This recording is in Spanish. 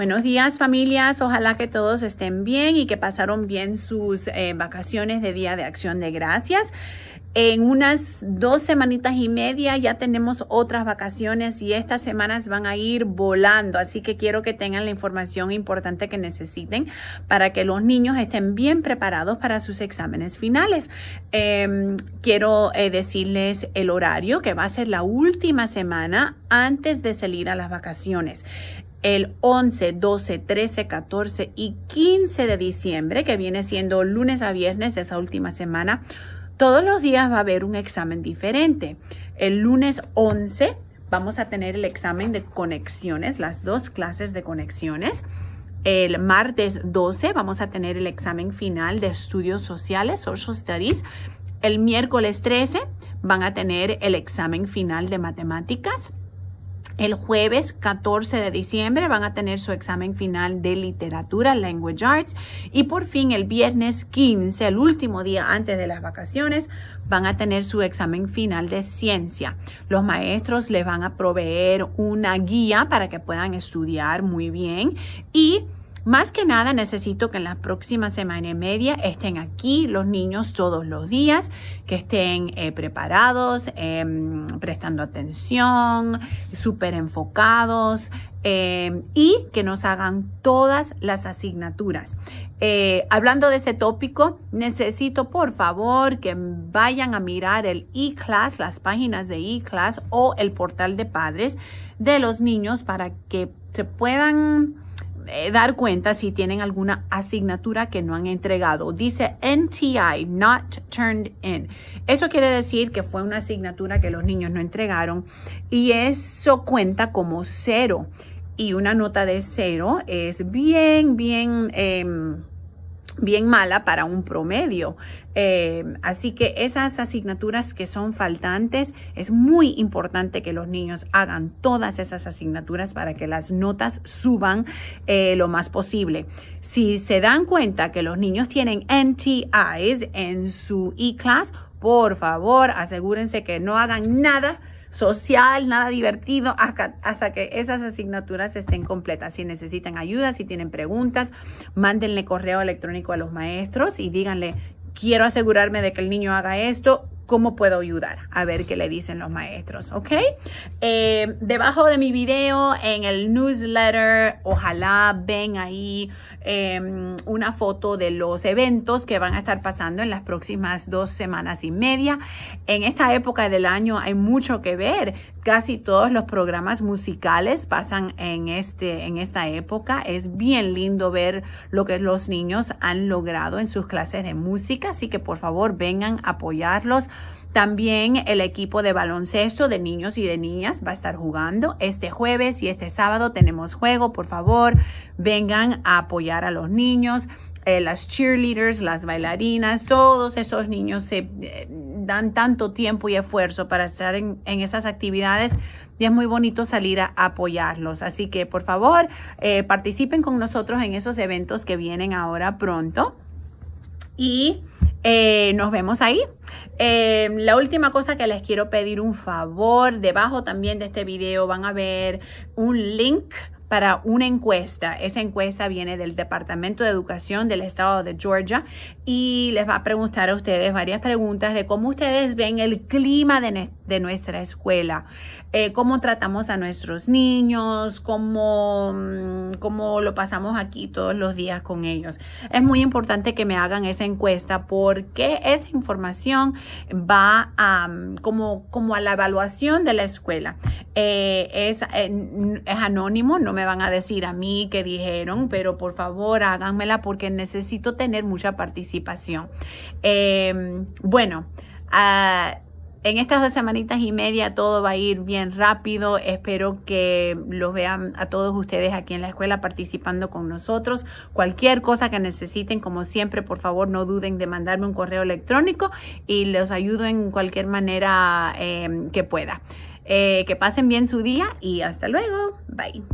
Buenos días familias, ojalá que todos estén bien y que pasaron bien sus eh, vacaciones de Día de Acción de Gracias. En unas dos semanitas y media ya tenemos otras vacaciones y estas semanas van a ir volando, así que quiero que tengan la información importante que necesiten para que los niños estén bien preparados para sus exámenes finales. Em, quiero eh, decirles el horario que va a ser la última semana antes de salir a las vacaciones el 11, 12, 13, 14 y 15 de diciembre, que viene siendo lunes a viernes esa última semana, todos los días va a haber un examen diferente. El lunes 11 vamos a tener el examen de conexiones, las dos clases de conexiones. El martes 12 vamos a tener el examen final de estudios sociales, Social Studies. El miércoles 13 van a tener el examen final de matemáticas. El jueves 14 de diciembre van a tener su examen final de literatura, Language Arts. Y por fin el viernes 15, el último día antes de las vacaciones, van a tener su examen final de ciencia. Los maestros les van a proveer una guía para que puedan estudiar muy bien y más que nada necesito que en la próxima semana y media estén aquí los niños todos los días, que estén eh, preparados, em, prestando atención, súper enfocados em, y que nos hagan todas las asignaturas. Eh, hablando de ese tópico, necesito por favor que vayan a mirar el eClass, las páginas de eClass o el portal de padres de los niños para que se puedan eh, dar cuenta si tienen alguna asignatura que no han entregado. Dice NTI, not turned in. Eso quiere decir que fue una asignatura que los niños no entregaron y eso cuenta como cero. Y una nota de cero es bien, bien... Em, bien mala para un promedio. Eh, así que esas asignaturas que son faltantes, es muy importante que los niños hagan todas esas asignaturas para que las notas suban eh, lo más posible. Si se dan cuenta que los niños tienen NTIs en su E-Class, por favor, asegúrense que no hagan nada social, nada divertido, hasta que esas asignaturas estén completas. Si necesitan ayuda, si tienen preguntas, mándenle correo electrónico a los maestros y díganle, quiero asegurarme de que el niño haga esto, ¿cómo puedo ayudar? A ver qué le dicen los maestros, ¿ok? Eh, debajo de mi video, en el newsletter, ojalá ven ahí Em, una foto de los eventos que van a estar pasando en las próximas dos semanas y media. En esta época del año hay mucho que ver. Casi todos los programas musicales pasan en, este, en esta época. Es bien lindo ver lo que los niños han logrado en sus clases de música, así que por favor vengan a apoyarlos. También el equipo de baloncesto de niños y de niñas va a estar jugando este jueves y este sábado tenemos juego. Por favor, vengan a apoyar a los niños. Eh, las cheerleaders, las bailarinas, todos esos niños se eh, dan tanto tiempo y esfuerzo para estar en, esas actividades y es muy bonito salir a apoyarlos. Así que por favor, eh, participen con nosotros en esos eventos que vienen ahora pronto y nos vemos ahí. Em, la última cosa que les quiero pedir un favor, debajo también de este video van a ver un link para una encuesta. Esa encuesta viene del Departamento de Educación del Estado de Georgia y les va a preguntar a ustedes varias preguntas de cómo ustedes ven el clima de, nuestra escuela, eh, cómo tratamos a nuestros niños, cómo, mm, cómo lo pasamos aquí todos los días con ellos. Es muy importante que me hagan esa encuesta porque esa información va mm, como, como a la evaluación de la escuela. Eh, es, eh, es, anónimo, no me van a decir a mí qué dijeron, pero por favor háganmela porque necesito tener mucha participación. Em, bueno, ah, en estas dos semanitas y media todo va a ir bien rápido. Espero que los vean a todos ustedes aquí en la escuela participando con nosotros. Cualquier cosa que necesiten, como siempre, por favor no duden de mandarme un correo electrónico y los ayudo en cualquier manera em, que pueda. Eh, que pasen bien su día y hasta luego. Bye.